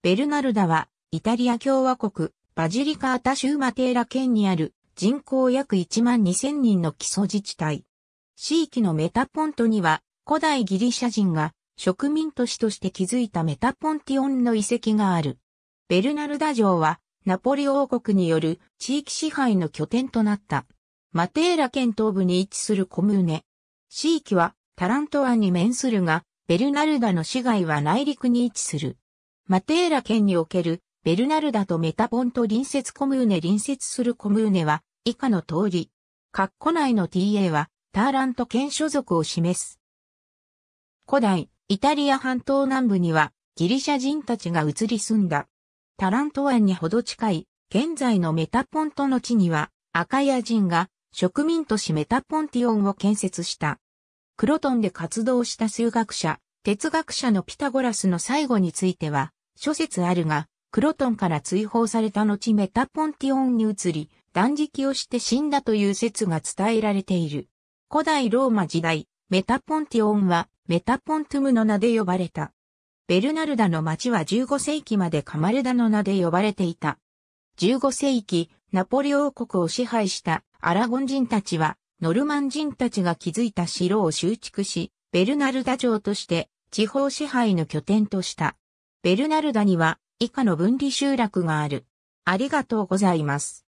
ベルナルダは、イタリア共和国、バジリカータ州マテーラ県にある人口約1万2000人の基礎自治体。地域のメタポントには、古代ギリシャ人が植民都市として築いたメタポンティオンの遺跡がある。ベルナルダ城は、ナポリ王国による地域支配の拠点となった。マテーラ県東部に位置するコムーネ。地域はタラント湾に面するが、ベルナルダの市街は内陸に位置する。マテーラ県におけるベルナルダとメタポンと隣接コムーネ隣接するコムーネは以下の通り。括弧内の TA はターラント県所属を示す。古代、イタリア半島南部にはギリシャ人たちが移り住んだ。タラント湾にほど近い現在のメタポントの地にはアカヤ人が植民都市メタポンティオンを建設した。クロトンで活動した数学者、哲学者のピタゴラスの最後については、諸説あるが、クロトンから追放された後メタポンティオンに移り、断食をして死んだという説が伝えられている。古代ローマ時代、メタポンティオンはメタポントゥムの名で呼ばれた。ベルナルダの町は15世紀までカマルダの名で呼ばれていた。15世紀、ナポリ王国を支配したアラゴン人たちは、ノルマン人たちが築いた城を修築し、ベルナルダ城として地方支配の拠点とした。ベルナルダには以下の分離集落がある。ありがとうございます。